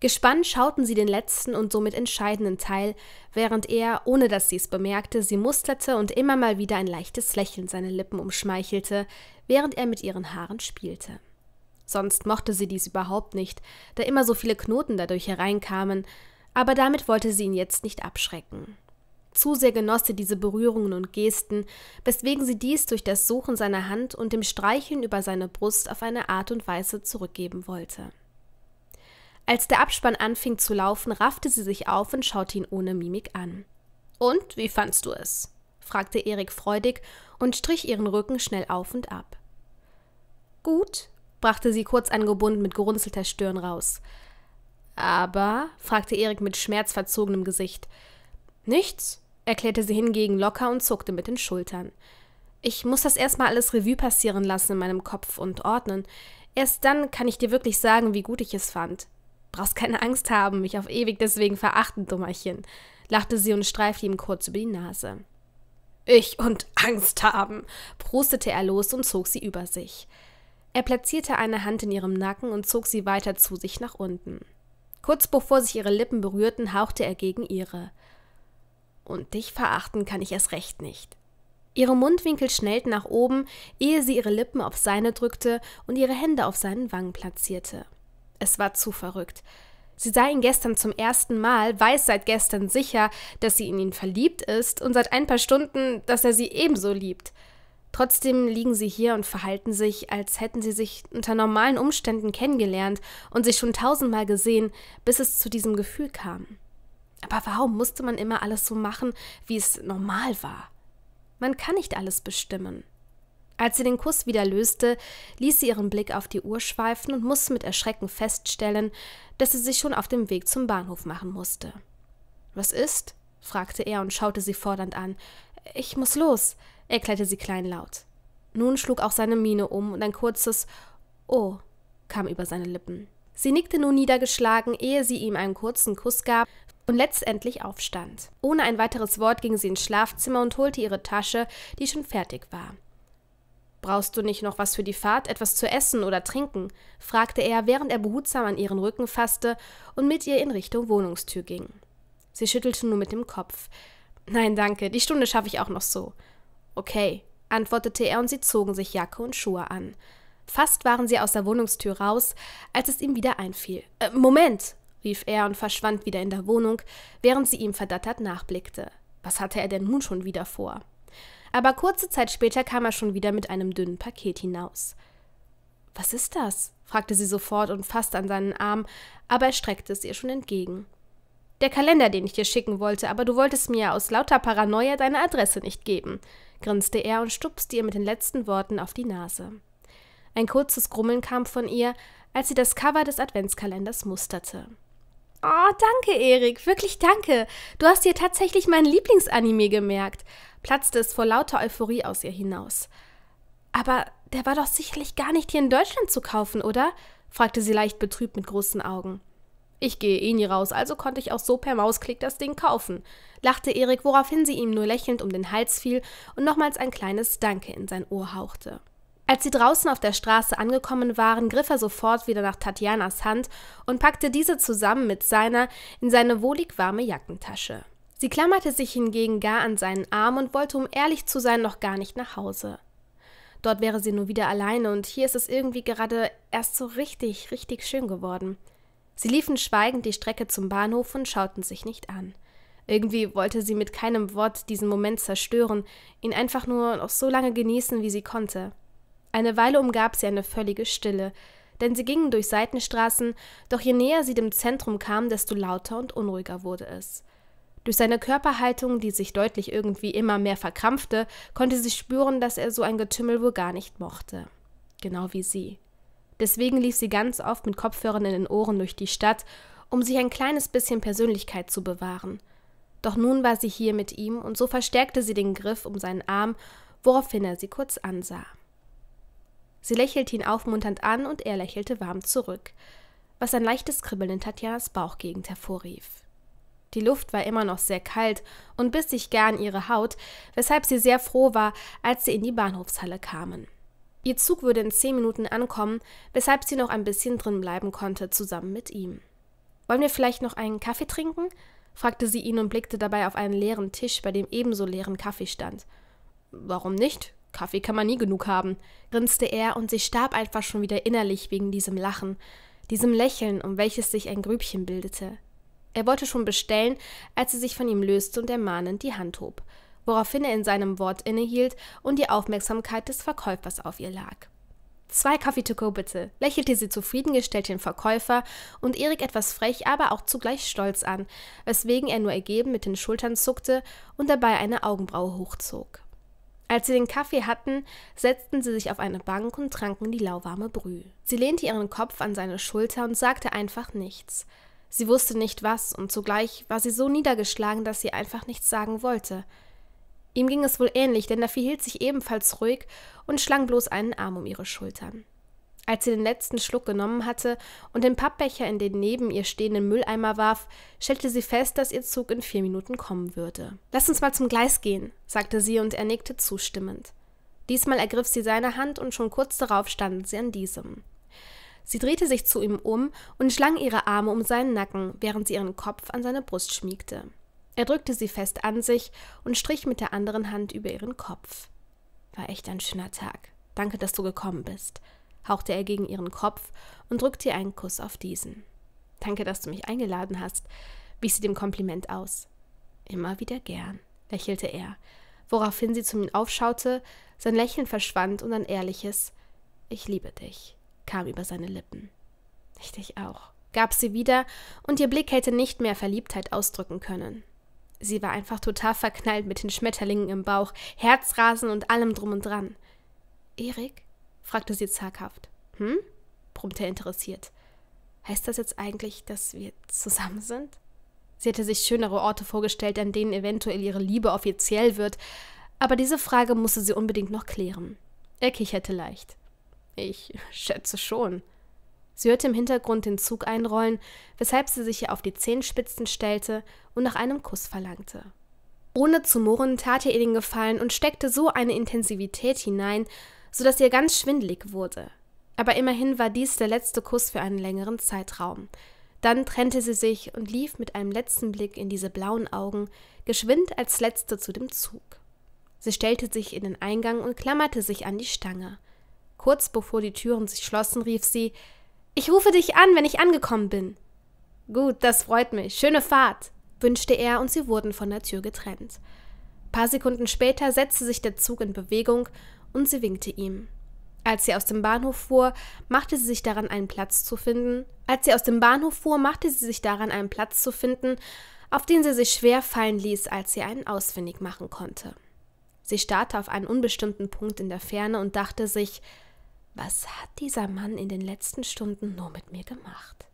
Gespannt schauten sie den letzten und somit entscheidenden Teil, während er, ohne dass sie es bemerkte, sie musterte und immer mal wieder ein leichtes Lächeln seine Lippen umschmeichelte, während er mit ihren Haaren spielte. Sonst mochte sie dies überhaupt nicht, da immer so viele Knoten dadurch hereinkamen, aber damit wollte sie ihn jetzt nicht abschrecken. Zu sehr genoss sie diese Berührungen und Gesten, weswegen sie dies durch das Suchen seiner Hand und dem Streicheln über seine Brust auf eine Art und Weise zurückgeben wollte. Als der Abspann anfing zu laufen, raffte sie sich auf und schaute ihn ohne Mimik an. Und wie fandst du es? fragte Erik freudig und strich ihren Rücken schnell auf und ab. Gut, brachte sie kurz angebunden mit gerunzelter Stirn raus. Aber? fragte Erik mit schmerzverzogenem Gesicht. Nichts, erklärte sie hingegen locker und zuckte mit den Schultern. Ich muss das erstmal alles Revue passieren lassen in meinem Kopf und ordnen. Erst dann kann ich dir wirklich sagen, wie gut ich es fand. Brauchst keine Angst haben, mich auf ewig deswegen verachten, Dummerchen, lachte sie und streifte ihm kurz über die Nase. Ich und Angst haben, prustete er los und zog sie über sich. Er platzierte eine Hand in ihrem Nacken und zog sie weiter zu sich nach unten. Kurz bevor sich ihre Lippen berührten, hauchte er gegen ihre. Und dich verachten kann ich erst recht nicht. Ihre Mundwinkel schnellten nach oben, ehe sie ihre Lippen auf seine drückte und ihre Hände auf seinen Wangen platzierte. Es war zu verrückt. Sie sah ihn gestern zum ersten Mal, weiß seit gestern sicher, dass sie in ihn verliebt ist und seit ein paar Stunden, dass er sie ebenso liebt. Trotzdem liegen sie hier und verhalten sich, als hätten sie sich unter normalen Umständen kennengelernt und sich schon tausendmal gesehen, bis es zu diesem Gefühl kam. Aber warum musste man immer alles so machen, wie es normal war? Man kann nicht alles bestimmen. Als sie den Kuss wieder löste, ließ sie ihren Blick auf die Uhr schweifen und musste mit Erschrecken feststellen, dass sie sich schon auf dem Weg zum Bahnhof machen musste. Was ist? fragte er und schaute sie fordernd an. Ich muss los, erklärte sie kleinlaut. Nun schlug auch seine Miene um und ein kurzes Oh kam über seine Lippen. Sie nickte nun niedergeschlagen, ehe sie ihm einen kurzen Kuss gab und letztendlich aufstand. Ohne ein weiteres Wort ging sie ins Schlafzimmer und holte ihre Tasche, die schon fertig war. Brauchst du nicht noch was für die Fahrt, etwas zu essen oder trinken? fragte er, während er behutsam an ihren Rücken fasste und mit ihr in Richtung Wohnungstür ging. Sie schüttelte nur mit dem Kopf. Nein, danke, die Stunde schaffe ich auch noch so. Okay, antwortete er und sie zogen sich Jacke und Schuhe an. Fast waren sie aus der Wohnungstür raus, als es ihm wieder einfiel. Äh, Moment, rief er und verschwand wieder in der Wohnung, während sie ihm verdattert nachblickte. Was hatte er denn nun schon wieder vor? Aber kurze Zeit später kam er schon wieder mit einem dünnen Paket hinaus. Was ist das? fragte sie sofort und fasste an seinen Arm, aber er streckte es ihr schon entgegen. Der Kalender, den ich dir schicken wollte, aber du wolltest mir aus lauter Paranoia deine Adresse nicht geben, grinste er und stupste ihr mit den letzten Worten auf die Nase. Ein kurzes Grummeln kam von ihr, als sie das Cover des Adventskalenders musterte. Oh, danke, Erik, wirklich danke. Du hast dir tatsächlich mein Lieblingsanime gemerkt platzte es vor lauter Euphorie aus ihr hinaus. Aber der war doch sicherlich gar nicht hier in Deutschland zu kaufen, oder? fragte sie leicht betrübt mit großen Augen. Ich gehe eh nie raus, also konnte ich auch so per Mausklick das Ding kaufen, lachte Erik, woraufhin sie ihm nur lächelnd um den Hals fiel und nochmals ein kleines Danke in sein Ohr hauchte. Als sie draußen auf der Straße angekommen waren, griff er sofort wieder nach Tatjanas Hand und packte diese zusammen mit seiner in seine wohlig warme Jackentasche. Sie klammerte sich hingegen gar an seinen Arm und wollte, um ehrlich zu sein, noch gar nicht nach Hause. Dort wäre sie nur wieder alleine und hier ist es irgendwie gerade erst so richtig, richtig schön geworden. Sie liefen schweigend die Strecke zum Bahnhof und schauten sich nicht an. Irgendwie wollte sie mit keinem Wort diesen Moment zerstören, ihn einfach nur noch so lange genießen, wie sie konnte. Eine Weile umgab sie eine völlige Stille, denn sie gingen durch Seitenstraßen, doch je näher sie dem Zentrum kamen, desto lauter und unruhiger wurde es. Durch seine Körperhaltung, die sich deutlich irgendwie immer mehr verkrampfte, konnte sie spüren, dass er so ein Getümmel wohl gar nicht mochte. Genau wie sie. Deswegen lief sie ganz oft mit Kopfhörern in den Ohren durch die Stadt, um sich ein kleines bisschen Persönlichkeit zu bewahren. Doch nun war sie hier mit ihm und so verstärkte sie den Griff um seinen Arm, woraufhin er sie kurz ansah. Sie lächelte ihn aufmunternd an und er lächelte warm zurück, was ein leichtes Kribbeln in Tatjanas Bauchgegend hervorrief. Die Luft war immer noch sehr kalt und biss sich gern ihre Haut, weshalb sie sehr froh war, als sie in die Bahnhofshalle kamen. Ihr Zug würde in zehn Minuten ankommen, weshalb sie noch ein bisschen drin bleiben konnte, zusammen mit ihm. Wollen wir vielleicht noch einen Kaffee trinken? fragte sie ihn und blickte dabei auf einen leeren Tisch, bei dem ebenso leeren Kaffee stand. Warum nicht? Kaffee kann man nie genug haben, grinste er, und sie starb einfach schon wieder innerlich wegen diesem Lachen, diesem Lächeln, um welches sich ein Grübchen bildete. Er wollte schon bestellen, als sie sich von ihm löste und ermahnend die Hand hob, woraufhin er in seinem Wort innehielt und die Aufmerksamkeit des Verkäufers auf ihr lag. Zwei Kaffee to go bitte, lächelte sie zufriedengestellt den Verkäufer und Erik etwas frech, aber auch zugleich stolz an, weswegen er nur ergeben mit den Schultern zuckte und dabei eine Augenbraue hochzog. Als sie den Kaffee hatten, setzten sie sich auf eine Bank und tranken die lauwarme Brühe. Sie lehnte ihren Kopf an seine Schulter und sagte einfach nichts. Sie wusste nicht was, und zugleich war sie so niedergeschlagen, dass sie einfach nichts sagen wollte. Ihm ging es wohl ähnlich, denn er verhielt sich ebenfalls ruhig und schlang bloß einen Arm um ihre Schultern. Als sie den letzten Schluck genommen hatte und den Pappbecher in den neben ihr stehenden Mülleimer warf, stellte sie fest, dass ihr Zug in vier Minuten kommen würde. Lass uns mal zum Gleis gehen, sagte sie und er nickte zustimmend. Diesmal ergriff sie seine Hand und schon kurz darauf standen sie an diesem. Sie drehte sich zu ihm um und schlang ihre Arme um seinen Nacken, während sie ihren Kopf an seine Brust schmiegte. Er drückte sie fest an sich und strich mit der anderen Hand über ihren Kopf. War echt ein schöner Tag. Danke, dass du gekommen bist, hauchte er gegen ihren Kopf und drückte ihr einen Kuss auf diesen. Danke, dass du mich eingeladen hast, wies sie dem Kompliment aus. Immer wieder gern, lächelte er, woraufhin sie zu ihm aufschaute, sein Lächeln verschwand und ein ehrliches Ich liebe dich kam über seine Lippen. Ich dich auch, gab sie wieder, und ihr Blick hätte nicht mehr Verliebtheit ausdrücken können. Sie war einfach total verknallt mit den Schmetterlingen im Bauch, Herzrasen und allem drum und dran. Erik? fragte sie zaghaft. Hm? brummte er interessiert. Heißt das jetzt eigentlich, dass wir zusammen sind? Sie hätte sich schönere Orte vorgestellt, an denen eventuell ihre Liebe offiziell wird, aber diese Frage musste sie unbedingt noch klären. Er kicherte leicht. Ich schätze schon. Sie hörte im Hintergrund den Zug einrollen, weshalb sie sich auf die Zehenspitzen stellte und nach einem Kuss verlangte. Ohne zu murren tat er ihr den Gefallen und steckte so eine Intensivität hinein, so dass ihr ganz schwindlig wurde. Aber immerhin war dies der letzte Kuss für einen längeren Zeitraum. Dann trennte sie sich und lief mit einem letzten Blick in diese blauen Augen, geschwind als letzte zu dem Zug. Sie stellte sich in den Eingang und klammerte sich an die Stange. Kurz bevor die Türen sich schlossen, rief sie Ich rufe dich an, wenn ich angekommen bin. Gut, das freut mich. Schöne Fahrt, wünschte er, und sie wurden von der Tür getrennt. paar Sekunden später setzte sich der Zug in Bewegung und sie winkte ihm. Als sie aus dem Bahnhof fuhr, machte sie sich daran, einen Platz zu finden. Als sie aus dem Bahnhof fuhr, machte sie sich daran, einen Platz zu finden, auf den sie sich schwer fallen ließ, als sie einen ausfindig machen konnte. Sie starrte auf einen unbestimmten Punkt in der Ferne und dachte sich, was hat dieser Mann in den letzten Stunden nur mit mir gemacht?